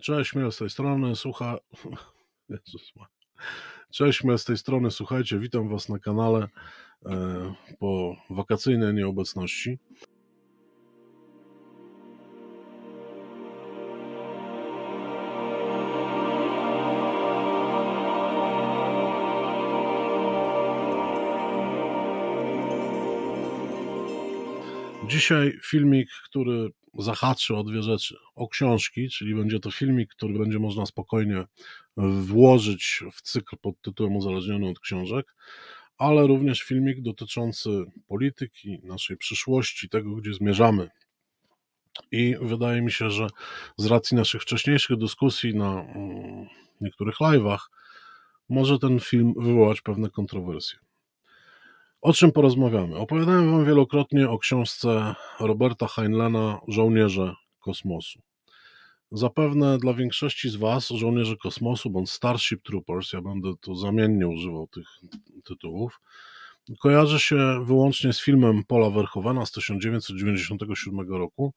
Cześć, miał z tej strony, słucha... Jezus Cześć, miał z tej strony, słuchajcie, witam Was na kanale e, po wakacyjnej nieobecności. Dzisiaj filmik, który zahaczy o dwie rzeczy. O książki, czyli będzie to filmik, który będzie można spokojnie włożyć w cykl pod tytułem Uzależniony od książek, ale również filmik dotyczący polityki, naszej przyszłości, tego, gdzie zmierzamy. I wydaje mi się, że z racji naszych wcześniejszych dyskusji na mm, niektórych live'ach, może ten film wywołać pewne kontrowersje. O czym porozmawiamy? Opowiadałem Wam wielokrotnie o książce Roberta Heinlana Żołnierze Kosmosu. Zapewne dla większości z Was Żołnierze Kosmosu bądź Starship Troopers, ja będę tu zamiennie używał tych tytułów, kojarzy się wyłącznie z filmem „Pola Werchowana” z 1997 roku.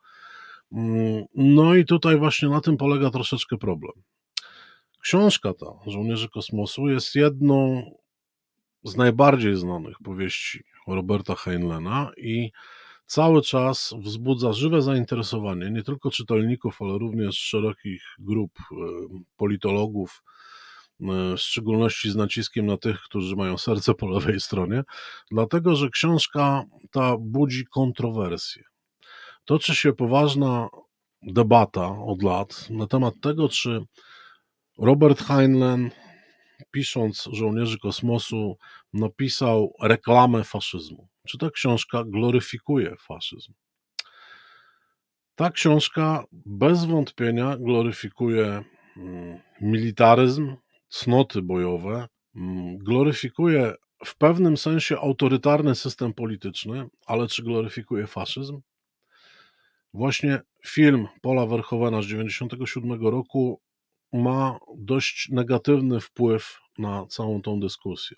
Mm, no i tutaj właśnie na tym polega troszeczkę problem. Książka ta, Żołnierze Kosmosu, jest jedną z najbardziej znanych powieści Roberta Heinlena i cały czas wzbudza żywe zainteresowanie nie tylko czytelników, ale również szerokich grup politologów, w szczególności z naciskiem na tych, którzy mają serce po lewej stronie, dlatego że książka ta budzi kontrowersje. Toczy się poważna debata od lat na temat tego, czy Robert Heinlein pisząc Żołnierzy Kosmosu, napisał no, reklamę faszyzmu. Czy ta książka gloryfikuje faszyzm? Ta książka bez wątpienia gloryfikuje mm, militaryzm, cnoty bojowe, mm, gloryfikuje w pewnym sensie autorytarny system polityczny, ale czy gloryfikuje faszyzm? Właśnie film Paula Verhoevena z 1997 roku ma dość negatywny wpływ na całą tą dyskusję.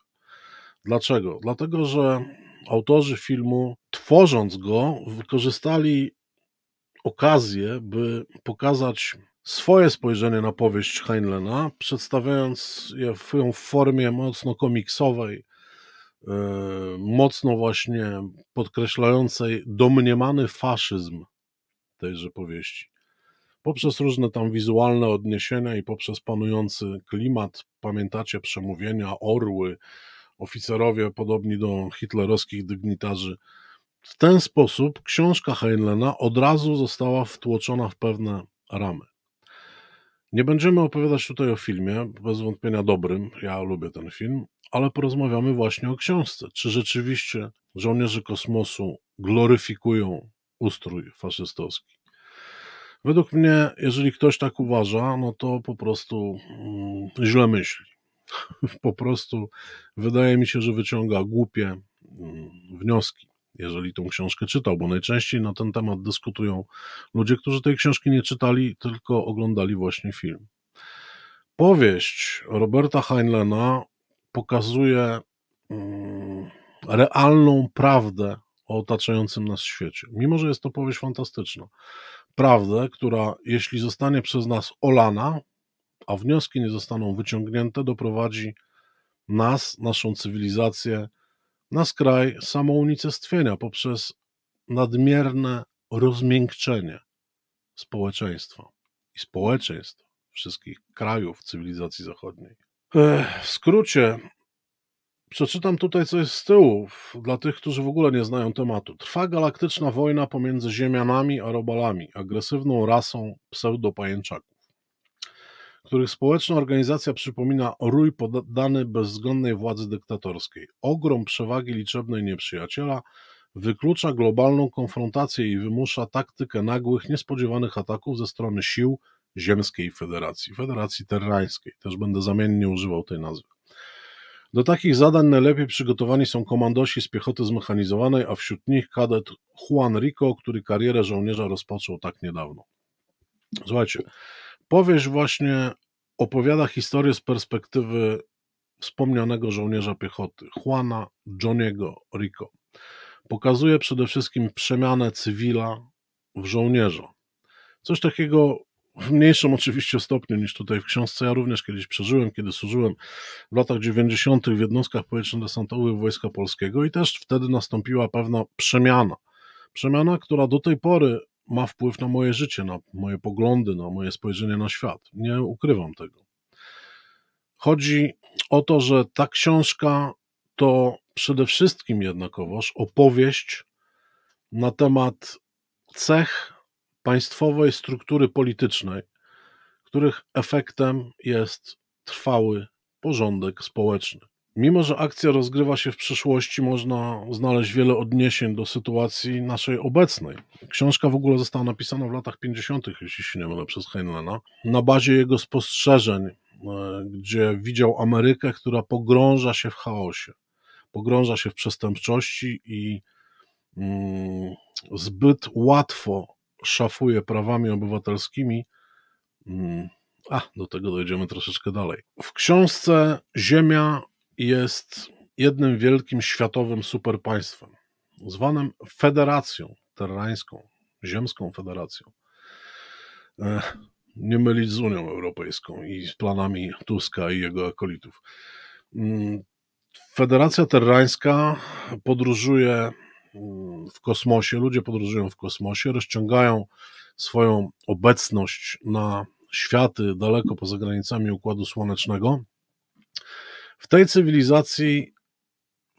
Dlaczego? Dlatego, że autorzy filmu, tworząc go, wykorzystali okazję, by pokazać swoje spojrzenie na powieść Heinlena, przedstawiając je w formie mocno komiksowej, e, mocno właśnie podkreślającej domniemany faszyzm tejże powieści poprzez różne tam wizualne odniesienia i poprzez panujący klimat, pamiętacie przemówienia, orły, oficerowie podobni do hitlerowskich dygnitarzy. W ten sposób książka Heinlena od razu została wtłoczona w pewne ramy. Nie będziemy opowiadać tutaj o filmie, bez wątpienia dobrym, ja lubię ten film, ale porozmawiamy właśnie o książce. Czy rzeczywiście żołnierze kosmosu gloryfikują ustrój faszystowski? Według mnie, jeżeli ktoś tak uważa, no to po prostu mm, źle myśli. Po prostu wydaje mi się, że wyciąga głupie mm, wnioski, jeżeli tą książkę czytał, bo najczęściej na ten temat dyskutują ludzie, którzy tej książki nie czytali, tylko oglądali właśnie film. Powieść Roberta Heinlena pokazuje mm, realną prawdę o otaczającym nas świecie. Mimo, że jest to powieść fantastyczna prawdę, która, jeśli zostanie przez nas olana, a wnioski nie zostaną wyciągnięte, doprowadzi nas, naszą cywilizację, na skraj samounicestwienia poprzez nadmierne rozmiękczenie społeczeństwa i społeczeństw wszystkich krajów cywilizacji zachodniej. W skrócie, Przeczytam tutaj coś z tyłu, dla tych, którzy w ogóle nie znają tematu. Trwa galaktyczna wojna pomiędzy Ziemianami a Robalami, agresywną rasą pseudopajęczaków, których społeczna organizacja przypomina rój poddany bezwzględnej władzy dyktatorskiej. Ogrom przewagi liczebnej nieprzyjaciela wyklucza globalną konfrontację i wymusza taktykę nagłych, niespodziewanych ataków ze strony sił Ziemskiej Federacji, Federacji Terrańskiej. Też będę zamiennie używał tej nazwy. Do takich zadań najlepiej przygotowani są komandosi z piechoty zmechanizowanej, a wśród nich kadet Juan Rico, który karierę żołnierza rozpoczął tak niedawno. Słuchajcie, powieść właśnie opowiada historię z perspektywy wspomnianego żołnierza piechoty, Juana Johniego Rico. Pokazuje przede wszystkim przemianę cywila w żołnierza. Coś takiego w mniejszym oczywiście stopniu niż tutaj w książce. Ja również kiedyś przeżyłem, kiedy służyłem w latach 90. w jednostkach powietrzno-desantowych Wojska Polskiego i też wtedy nastąpiła pewna przemiana. Przemiana, która do tej pory ma wpływ na moje życie, na moje poglądy, na moje spojrzenie na świat. Nie ukrywam tego. Chodzi o to, że ta książka to przede wszystkim jednakowoż opowieść na temat cech państwowej struktury politycznej, których efektem jest trwały porządek społeczny. Mimo, że akcja rozgrywa się w przyszłości, można znaleźć wiele odniesień do sytuacji naszej obecnej. Książka w ogóle została napisana w latach 50., jeśli się nie mylę, przez Heinlena, na bazie jego spostrzeżeń, e, gdzie widział Amerykę, która pogrąża się w chaosie, pogrąża się w przestępczości i mm, zbyt łatwo szafuje prawami obywatelskimi. Mm. A, do tego dojdziemy troszeczkę dalej. W książce Ziemia jest jednym wielkim światowym superpaństwem, zwanym Federacją Terrańską, Ziemską Federacją. Nie mylić z Unią Europejską i z planami Tuska i jego akolitów. Mm. Federacja Terrańska podróżuje w kosmosie, ludzie podróżują w kosmosie, rozciągają swoją obecność na światy daleko poza granicami Układu Słonecznego. W tej cywilizacji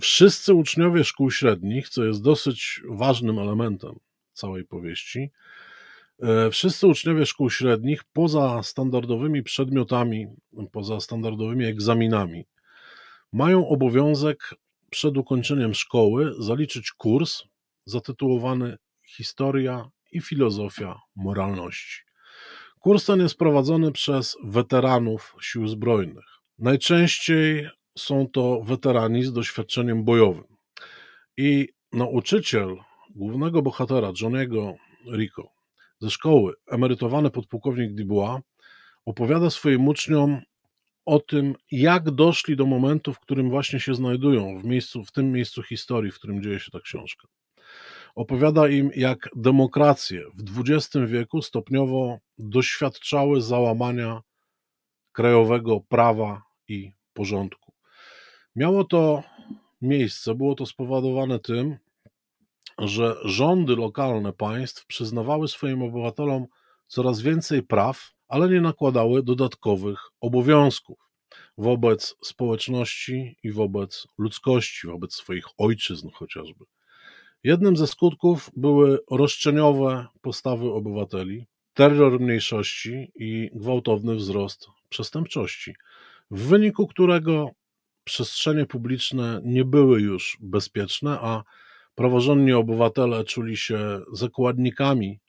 wszyscy uczniowie szkół średnich, co jest dosyć ważnym elementem całej powieści, e, wszyscy uczniowie szkół średnich poza standardowymi przedmiotami, poza standardowymi egzaminami, mają obowiązek przed ukończeniem szkoły zaliczyć kurs zatytułowany Historia i filozofia moralności. Kurs ten jest prowadzony przez weteranów sił zbrojnych. Najczęściej są to weterani z doświadczeniem bojowym. I nauczyciel głównego bohatera Johniego Rico ze szkoły, emerytowany podpułkownik Dubois, opowiada swoim uczniom o tym, jak doszli do momentu, w którym właśnie się znajdują, w, miejscu, w tym miejscu historii, w którym dzieje się ta książka. Opowiada im, jak demokracje w XX wieku stopniowo doświadczały załamania krajowego prawa i porządku. Miało to miejsce, było to spowodowane tym, że rządy lokalne państw przyznawały swoim obywatelom coraz więcej praw, ale nie nakładały dodatkowych obowiązków wobec społeczności i wobec ludzkości, wobec swoich ojczyzn chociażby. Jednym ze skutków były roszczeniowe postawy obywateli, terror mniejszości i gwałtowny wzrost przestępczości, w wyniku którego przestrzenie publiczne nie były już bezpieczne, a praworządni obywatele czuli się zakładnikami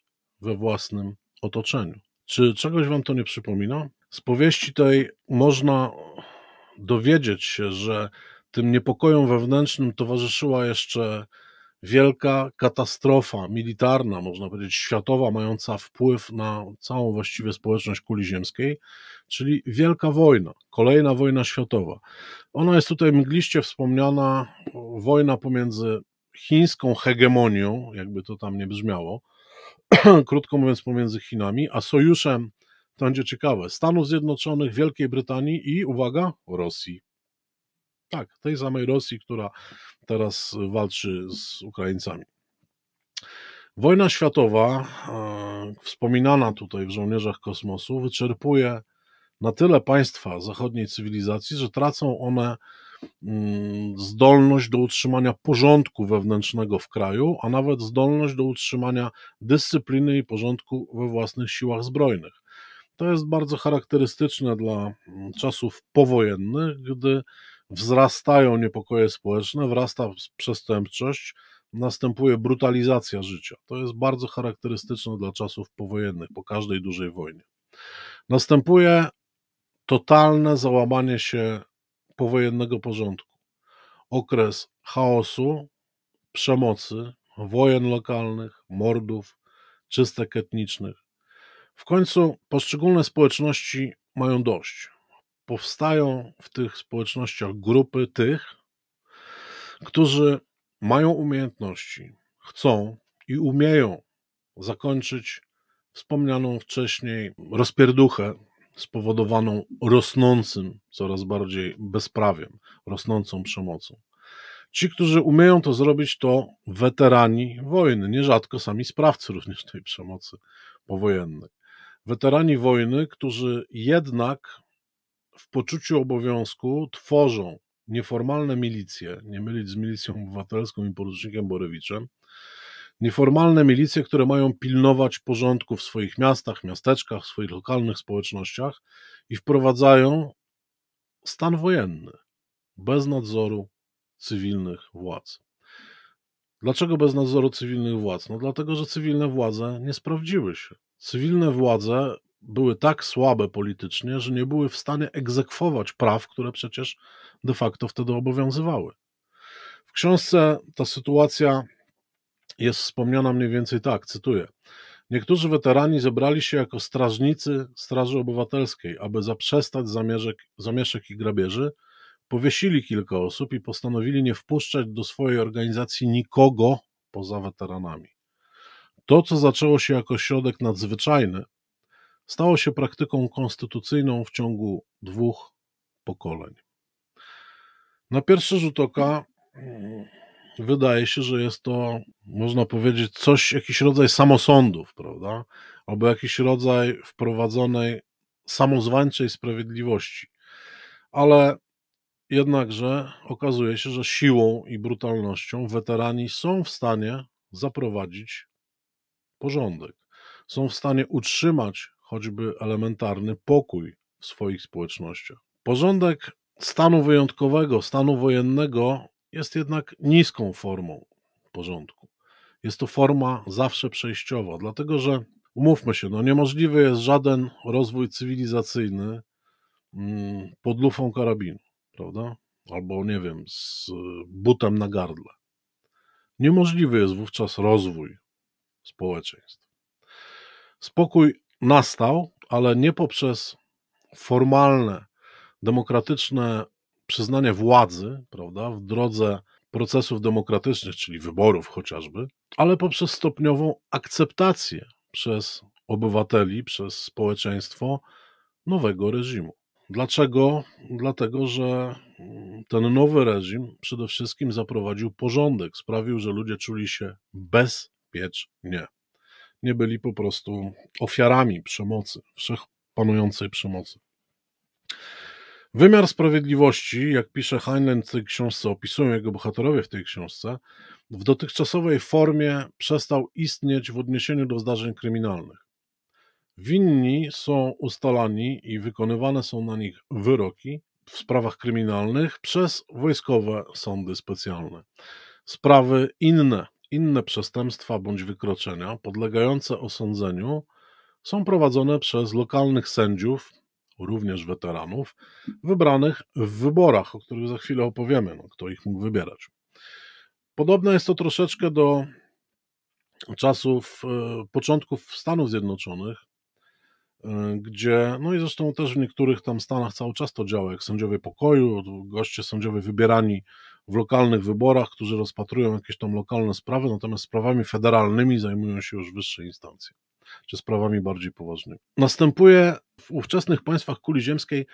we własnym otoczeniu. Czy czegoś wam to nie przypomina? Z powieści tej można dowiedzieć się, że tym niepokojom wewnętrznym towarzyszyła jeszcze wielka katastrofa militarna, można powiedzieć światowa, mająca wpływ na całą właściwie społeczność kuli ziemskiej, czyli wielka wojna, kolejna wojna światowa. Ona jest tutaj mgliście wspomniana, wojna pomiędzy chińską hegemonią, jakby to tam nie brzmiało, krótko mówiąc, pomiędzy Chinami, a sojuszem, to będzie ciekawe, Stanów Zjednoczonych, Wielkiej Brytanii i, uwaga, Rosji. Tak, tej samej Rosji, która teraz walczy z Ukraińcami. Wojna światowa, e, wspominana tutaj w żołnierzach kosmosu, wyczerpuje na tyle państwa zachodniej cywilizacji, że tracą one Mm, zdolność do utrzymania porządku wewnętrznego w kraju, a nawet zdolność do utrzymania dyscypliny i porządku we własnych siłach zbrojnych. To jest bardzo charakterystyczne dla mm, czasów powojennych, gdy wzrastają niepokoje społeczne, wzrasta przestępczość, następuje brutalizacja życia. To jest bardzo charakterystyczne dla czasów powojennych, po każdej dużej wojnie. Następuje totalne załamanie się powojennego porządku. Okres chaosu, przemocy, wojen lokalnych, mordów, czystek etnicznych. W końcu poszczególne społeczności mają dość. Powstają w tych społecznościach grupy tych, którzy mają umiejętności, chcą i umieją zakończyć wspomnianą wcześniej rozpierduchę spowodowaną rosnącym coraz bardziej bezprawiem, rosnącą przemocą. Ci, którzy umieją to zrobić, to weterani wojny, nierzadko sami sprawcy również tej przemocy powojennej. Weterani wojny, którzy jednak w poczuciu obowiązku tworzą nieformalne milicje, nie mylić z milicją obywatelską i porucznikiem Borewiczem, Nieformalne milicje, które mają pilnować porządku w swoich miastach, miasteczkach, w swoich lokalnych społecznościach i wprowadzają stan wojenny bez nadzoru cywilnych władz. Dlaczego bez nadzoru cywilnych władz? No dlatego, że cywilne władze nie sprawdziły się. Cywilne władze były tak słabe politycznie, że nie były w stanie egzekwować praw, które przecież de facto wtedy obowiązywały. W książce ta sytuacja jest wspomniana mniej więcej tak, cytuję. Niektórzy weterani zebrali się jako strażnicy Straży Obywatelskiej, aby zaprzestać zamierzek, zamieszek i grabieży, powiesili kilka osób i postanowili nie wpuszczać do swojej organizacji nikogo poza weteranami. To, co zaczęło się jako środek nadzwyczajny, stało się praktyką konstytucyjną w ciągu dwóch pokoleń. Na pierwszy rzut oka mm, wydaje się, że jest to, można powiedzieć, coś, jakiś rodzaj samosądów, prawda? Albo jakiś rodzaj wprowadzonej samozwańczej sprawiedliwości. Ale jednakże okazuje się, że siłą i brutalnością weterani są w stanie zaprowadzić porządek. Są w stanie utrzymać choćby elementarny pokój w swoich społecznościach. Porządek stanu wyjątkowego, stanu wojennego jest jednak niską formą porządku. Jest to forma zawsze przejściowa, dlatego że umówmy się, no niemożliwy jest żaden rozwój cywilizacyjny mm, pod lufą karabinu, prawda? Albo nie wiem, z y, butem na gardle. Niemożliwy jest wówczas rozwój społeczeństw. Spokój nastał, ale nie poprzez formalne, demokratyczne przyznanie władzy, prawda, w drodze procesów demokratycznych, czyli wyborów chociażby, ale poprzez stopniową akceptację przez obywateli, przez społeczeństwo nowego reżimu. Dlaczego? Dlatego, że mm, ten nowy reżim przede wszystkim zaprowadził porządek, sprawił, że ludzie czuli się bezpiecznie. Nie byli po prostu ofiarami przemocy, wszechpanującej przemocy. Wymiar sprawiedliwości, jak pisze Heinlein w tej książce, opisują jego bohaterowie w tej książce, w dotychczasowej formie przestał istnieć w odniesieniu do zdarzeń kryminalnych. Winni są ustalani i wykonywane są na nich wyroki w sprawach kryminalnych przez wojskowe sądy specjalne. Sprawy inne, inne przestępstwa bądź wykroczenia podlegające osądzeniu są prowadzone przez lokalnych sędziów również weteranów, wybranych w wyborach, o których za chwilę opowiemy, no, kto ich mógł wybierać. Podobne jest to troszeczkę do czasów e, początków Stanów Zjednoczonych, e, gdzie, no i zresztą też w niektórych tam Stanach cały czas to działa, jak sędziowie pokoju, goście sądziowie wybierani w lokalnych wyborach, którzy rozpatrują jakieś tam lokalne sprawy, natomiast sprawami federalnymi zajmują się już wyższe instancje czy sprawami bardziej poważnymi. Następuje w ówczesnych państwach kuli ziemskiej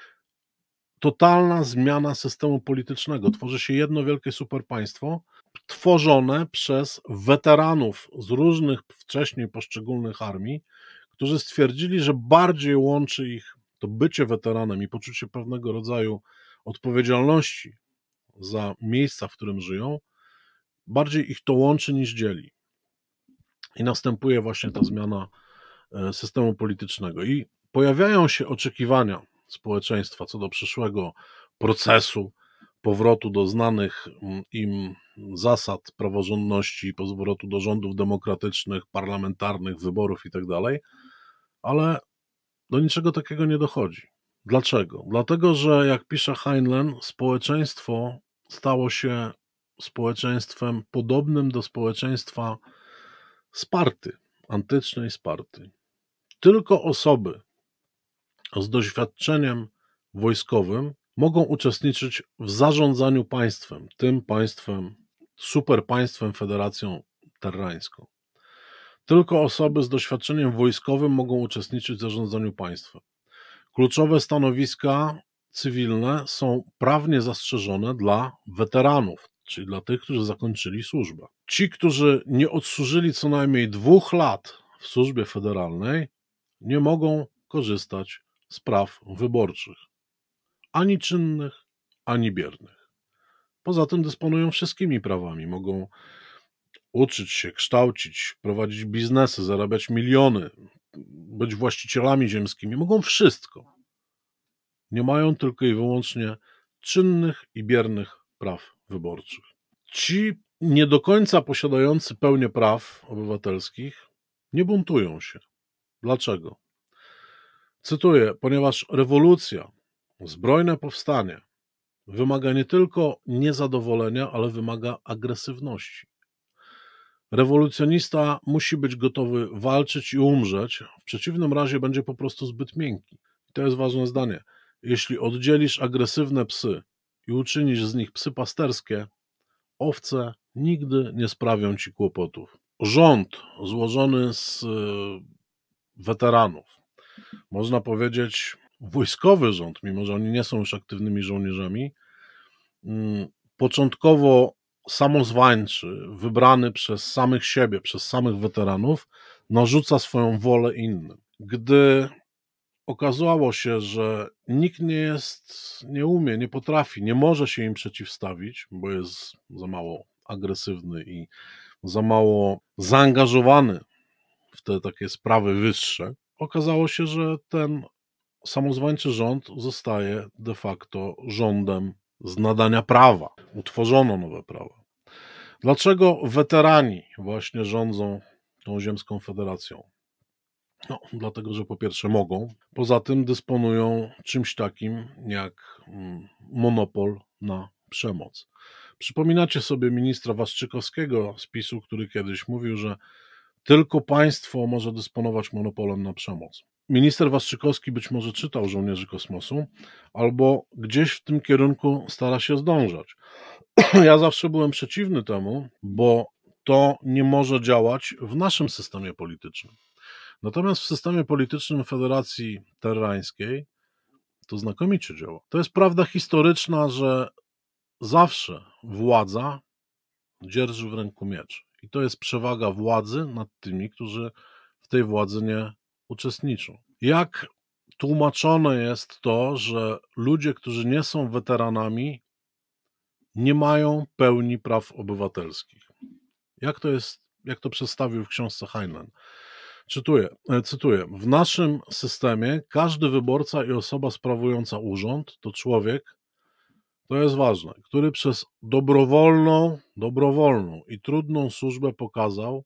totalna zmiana systemu politycznego. Tworzy się jedno wielkie superpaństwo, tworzone przez weteranów z różnych wcześniej poszczególnych armii, którzy stwierdzili, że bardziej łączy ich to bycie weteranem i poczucie pewnego rodzaju odpowiedzialności za miejsca, w którym żyją, bardziej ich to łączy niż dzieli. I następuje właśnie ta zmiana E, systemu politycznego. I pojawiają się oczekiwania społeczeństwa co do przyszłego procesu powrotu do znanych mm, im zasad praworządności, powrotu do rządów demokratycznych, parlamentarnych, wyborów itd., tak ale do niczego takiego nie dochodzi. Dlaczego? Dlatego, że jak pisze Heinlein, społeczeństwo stało się społeczeństwem podobnym do społeczeństwa Sparty, antycznej Sparty. Tylko osoby z doświadczeniem wojskowym mogą uczestniczyć w zarządzaniu państwem, tym państwem, super państwem, federacją terrańską. Tylko osoby z doświadczeniem wojskowym mogą uczestniczyć w zarządzaniu państwem. Kluczowe stanowiska cywilne są prawnie zastrzeżone dla weteranów, czyli dla tych, którzy zakończyli służbę. Ci, którzy nie odsłużyli co najmniej dwóch lat w służbie federalnej, nie mogą korzystać z praw wyborczych, ani czynnych, ani biernych. Poza tym dysponują wszystkimi prawami, mogą uczyć się, kształcić, prowadzić biznesy, zarabiać miliony, być właścicielami ziemskimi, mogą wszystko. Nie mają tylko i wyłącznie czynnych i biernych praw wyborczych. Ci nie do końca posiadający pełnię praw obywatelskich nie buntują się, Dlaczego? Cytuję: Ponieważ rewolucja, zbrojne powstanie wymaga nie tylko niezadowolenia, ale wymaga agresywności. Rewolucjonista musi być gotowy walczyć i umrzeć, w przeciwnym razie będzie po prostu zbyt miękki. To jest ważne zdanie. Jeśli oddzielisz agresywne psy i uczynisz z nich psy pasterskie, owce nigdy nie sprawią ci kłopotów. Rząd złożony z weteranów. Można powiedzieć, wojskowy rząd, mimo że oni nie są już aktywnymi żołnierzami, mm, początkowo samozwańczy, wybrany przez samych siebie, przez samych weteranów, narzuca swoją wolę innym. Gdy okazało się, że nikt nie jest, nie umie, nie potrafi, nie może się im przeciwstawić, bo jest za mało agresywny i za mało zaangażowany te takie sprawy wyższe, okazało się, że ten samozwańczy rząd zostaje de facto rządem z nadania prawa. Utworzono nowe prawa. Dlaczego weterani właśnie rządzą tą ziemską federacją? No, dlatego, że po pierwsze mogą, poza tym dysponują czymś takim jak mm, monopol na przemoc. Przypominacie sobie ministra Waszczykowskiego z PiSu, który kiedyś mówił, że tylko państwo może dysponować monopolem na przemoc. Minister Waszczykowski być może czytał Żołnierzy Kosmosu, albo gdzieś w tym kierunku stara się zdążać. Ja zawsze byłem przeciwny temu, bo to nie może działać w naszym systemie politycznym. Natomiast w systemie politycznym Federacji Terrańskiej to znakomicie działa. To jest prawda historyczna, że zawsze władza dzierży w ręku miecz. I to jest przewaga władzy nad tymi, którzy w tej władzy nie uczestniczą. Jak tłumaczone jest to, że ludzie, którzy nie są weteranami, nie mają pełni praw obywatelskich. Jak to jest, jak to przedstawił w książce Heinlein? Czytuję, e, cytuję: W naszym systemie każdy wyborca i osoba sprawująca urząd to człowiek, to jest ważne, który przez dobrowolną, dobrowolną i trudną służbę pokazał,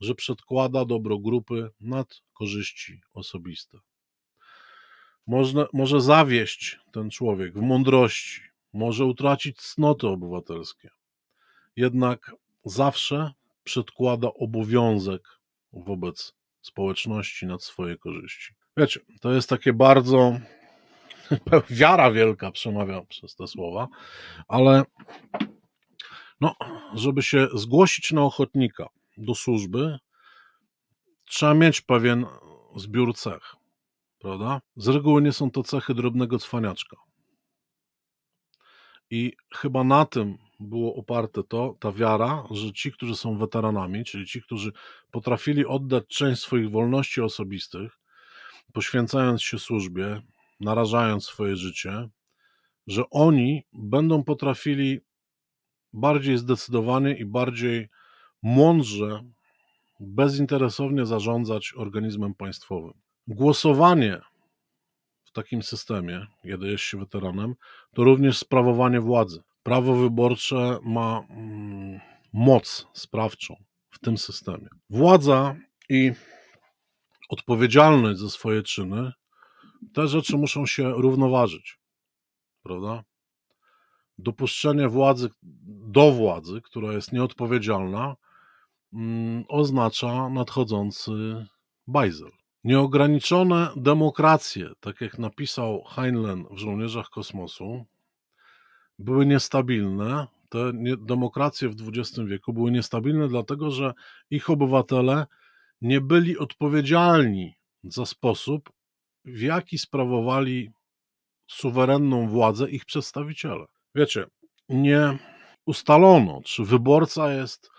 że przedkłada dobro grupy nad korzyści osobiste. Można, może zawieść ten człowiek w mądrości, może utracić cnoty obywatelskie. Jednak zawsze przedkłada obowiązek wobec społeczności nad swoje korzyści. Wiecie, to jest takie bardzo wiara wielka przemawia przez te słowa, ale no, żeby się zgłosić na ochotnika do służby, trzeba mieć pewien zbiór cech, prawda? Z reguły nie są to cechy drobnego cwaniaczka. I chyba na tym było oparte to, ta wiara, że ci, którzy są weteranami, czyli ci, którzy potrafili oddać część swoich wolności osobistych, poświęcając się służbie, narażając swoje życie, że oni będą potrafili bardziej zdecydowanie i bardziej mądrze, bezinteresownie zarządzać organizmem państwowym. Głosowanie w takim systemie, kiedy jest się weteranem, to również sprawowanie władzy. Prawo wyborcze ma mm, moc sprawczą w tym systemie. Władza i odpowiedzialność za swoje czyny te rzeczy muszą się równoważyć, prawda? Dopuszczenie władzy do władzy, która jest nieodpowiedzialna, mm, oznacza nadchodzący bajzel. Nieograniczone demokracje, tak jak napisał Heinlein w Żołnierzach Kosmosu, były niestabilne. Te demokracje w XX wieku były niestabilne, dlatego że ich obywatele nie byli odpowiedzialni za sposób, w jaki sprawowali suwerenną władzę ich przedstawiciele. Wiecie, nie ustalono, czy wyborca jest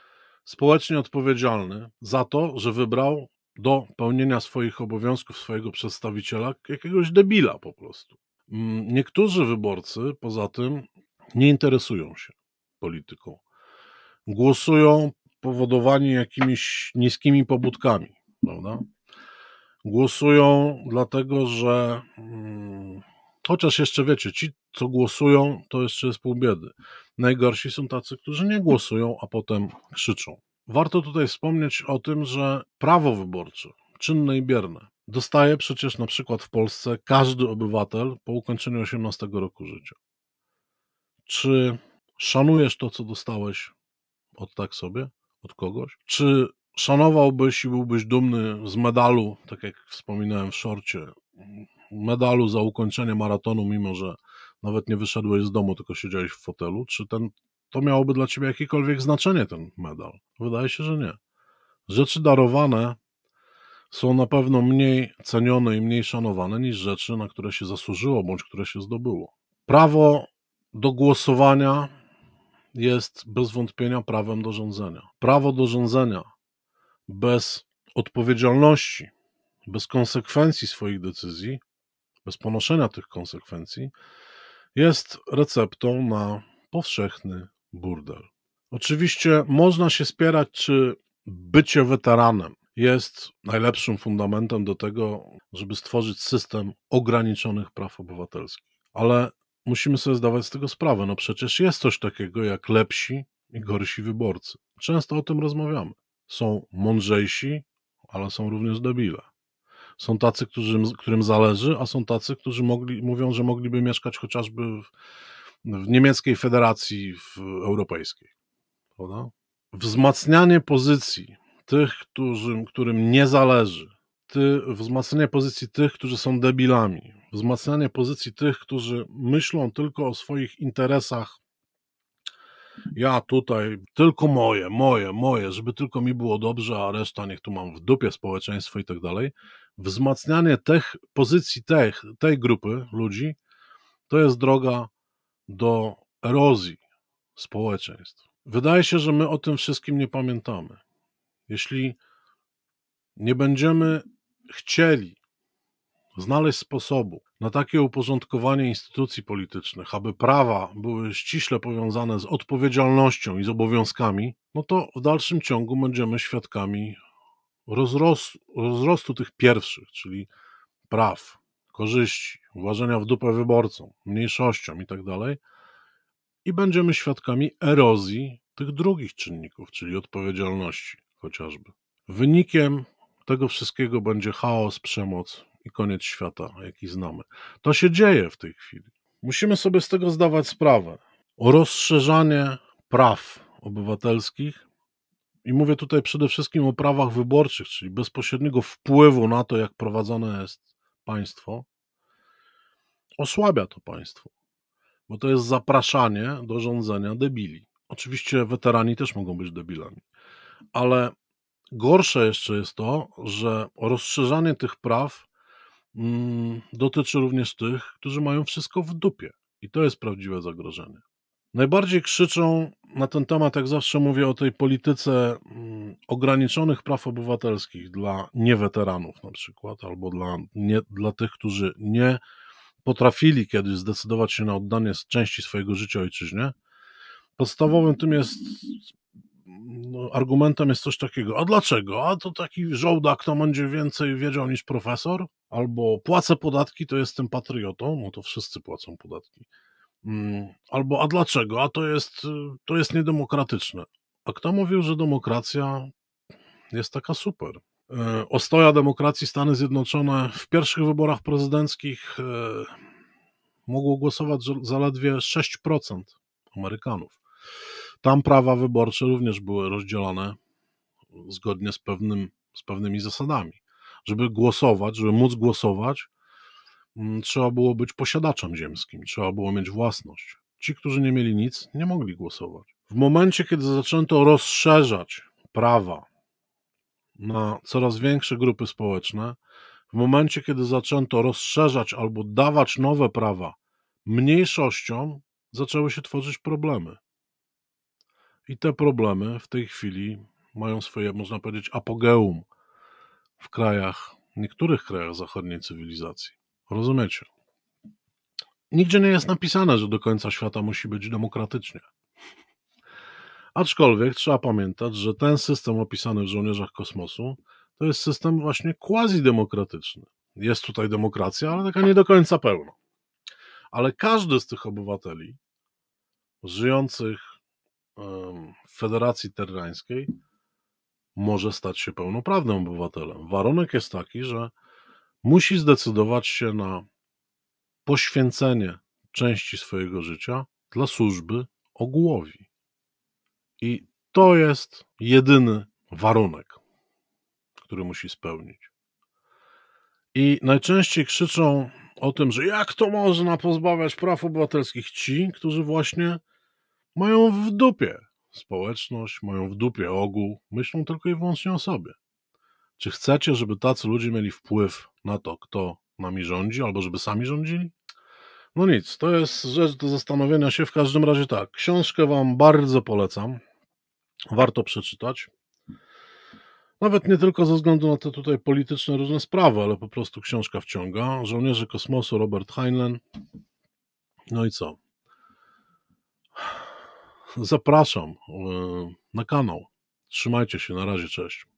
społecznie odpowiedzialny za to, że wybrał do pełnienia swoich obowiązków swojego przedstawiciela jakiegoś debila po prostu. Mm, niektórzy wyborcy poza tym nie interesują się polityką. Głosują powodowani jakimiś niskimi pobudkami, prawda? głosują dlatego, że mm, chociaż jeszcze wiecie, ci, co głosują, to jeszcze jest pół biedy. Najgorsi są tacy, którzy nie głosują, a potem krzyczą. Warto tutaj wspomnieć o tym, że prawo wyborcze, czynne i bierne, dostaje przecież na przykład w Polsce każdy obywatel po ukończeniu 18 roku życia. Czy szanujesz to, co dostałeś od tak sobie, od kogoś? Czy szanowałbyś i byłbyś dumny z medalu, tak jak wspominałem w szorcie, medalu za ukończenie maratonu, mimo że nawet nie wyszedłeś z domu, tylko siedziałeś w fotelu, czy ten, to miałoby dla ciebie jakiekolwiek znaczenie, ten medal? Wydaje się, że nie. Rzeczy darowane są na pewno mniej cenione i mniej szanowane niż rzeczy, na które się zasłużyło bądź które się zdobyło. Prawo do głosowania jest bez wątpienia prawem do rządzenia. Prawo do rządzenia bez odpowiedzialności, bez konsekwencji swoich decyzji, bez ponoszenia tych konsekwencji, jest receptą na powszechny burdel. Oczywiście można się spierać, czy bycie weteranem jest najlepszym fundamentem do tego, żeby stworzyć system ograniczonych praw obywatelskich. Ale musimy sobie zdawać z tego sprawę. No przecież jest coś takiego jak lepsi i gorsi wyborcy. Często o tym rozmawiamy są mądrzejsi, ale są również debile. Są tacy, którzy, którym zależy, a są tacy, którzy mogli, mówią, że mogliby mieszkać chociażby w, w niemieckiej federacji w europejskiej. Prawda? Wzmacnianie pozycji tych, którym, którym nie zależy, ty, wzmacnianie pozycji tych, którzy są debilami, wzmacnianie pozycji tych, którzy myślą tylko o swoich interesach ja tutaj, tylko moje, moje, moje, żeby tylko mi było dobrze, a reszta niech tu mam w dupie społeczeństwo i tak dalej. Wzmacnianie tych pozycji tej tej grupy ludzi to jest droga do erozji społeczeństw. Wydaje się, że my o tym wszystkim nie pamiętamy. Jeśli nie będziemy chcieli znaleźć sposobu na takie uporządkowanie instytucji politycznych, aby prawa były ściśle powiązane z odpowiedzialnością i z obowiązkami, no to w dalszym ciągu będziemy świadkami rozrostu, rozrostu tych pierwszych, czyli praw, korzyści, uważania w dupę wyborcom, mniejszościom itd. Tak I będziemy świadkami erozji tych drugich czynników, czyli odpowiedzialności chociażby. Wynikiem tego wszystkiego będzie chaos, przemoc i koniec świata, jaki znamy. To się dzieje w tej chwili. Musimy sobie z tego zdawać sprawę. O rozszerzanie praw obywatelskich i mówię tutaj przede wszystkim o prawach wyborczych, czyli bezpośredniego wpływu na to, jak prowadzone jest państwo, osłabia to państwo, bo to jest zapraszanie do rządzenia debili. Oczywiście weterani też mogą być debilami, ale gorsze jeszcze jest to, że rozszerzanie tych praw Mm, dotyczy również tych, którzy mają wszystko w dupie. I to jest prawdziwe zagrożenie. Najbardziej krzyczą na ten temat, jak zawsze mówię, o tej polityce mm, ograniczonych praw obywatelskich dla nieweteranów na przykład, albo dla, nie, dla tych, którzy nie potrafili kiedyś zdecydować się na oddanie części swojego życia ojczyźnie. Podstawowym tym jest no, argumentem jest coś takiego, a dlaczego? A to taki żołdak to będzie więcej wiedział niż profesor? albo płacę podatki, to jestem patriotą, no to wszyscy płacą podatki. Mm, albo a dlaczego? A to jest, to jest niedemokratyczne. A kto mówił, że demokracja jest taka super? E, ostoja demokracji Stany Zjednoczone w pierwszych wyborach prezydenckich e, mogło głosować zaledwie 6% Amerykanów. Tam prawa wyborcze również były rozdzielone zgodnie z, pewnym, z pewnymi zasadami żeby głosować, żeby móc głosować, mm, trzeba było być posiadaczem ziemskim, trzeba było mieć własność. Ci, którzy nie mieli nic, nie mogli głosować. W momencie, kiedy zaczęto rozszerzać prawa na coraz większe grupy społeczne, w momencie, kiedy zaczęto rozszerzać albo dawać nowe prawa mniejszościom, zaczęły się tworzyć problemy. I te problemy w tej chwili mają swoje, można powiedzieć, apogeum w krajach, niektórych krajach zachodniej cywilizacji. Rozumiecie? Nigdzie nie jest napisane, że do końca świata musi być demokratycznie. Aczkolwiek trzeba pamiętać, że ten system opisany w żołnierzach kosmosu to jest system właśnie quasi-demokratyczny. Jest tutaj demokracja, ale taka nie do końca pełna. Ale każdy z tych obywateli żyjących w Federacji Terrańskiej może stać się pełnoprawnym obywatelem. Warunek jest taki, że musi zdecydować się na poświęcenie części swojego życia dla służby ogółowi. I to jest jedyny warunek, który musi spełnić. I najczęściej krzyczą o tym, że jak to można pozbawiać praw obywatelskich ci, którzy właśnie mają w dupie społeczność, mają w dupie ogół, myślą tylko i wyłącznie o sobie. Czy chcecie, żeby tacy ludzie mieli wpływ na to, kto nami rządzi, albo żeby sami rządzili? No nic, to jest rzecz do zastanowienia się. W każdym razie tak, książkę Wam bardzo polecam. Warto przeczytać. Nawet nie tylko ze względu na te tutaj polityczne różne sprawy, ale po prostu książka wciąga. Żołnierze kosmosu Robert Heinlein. No i co? zapraszam e, na kanał. Trzymajcie się, na razie, cześć.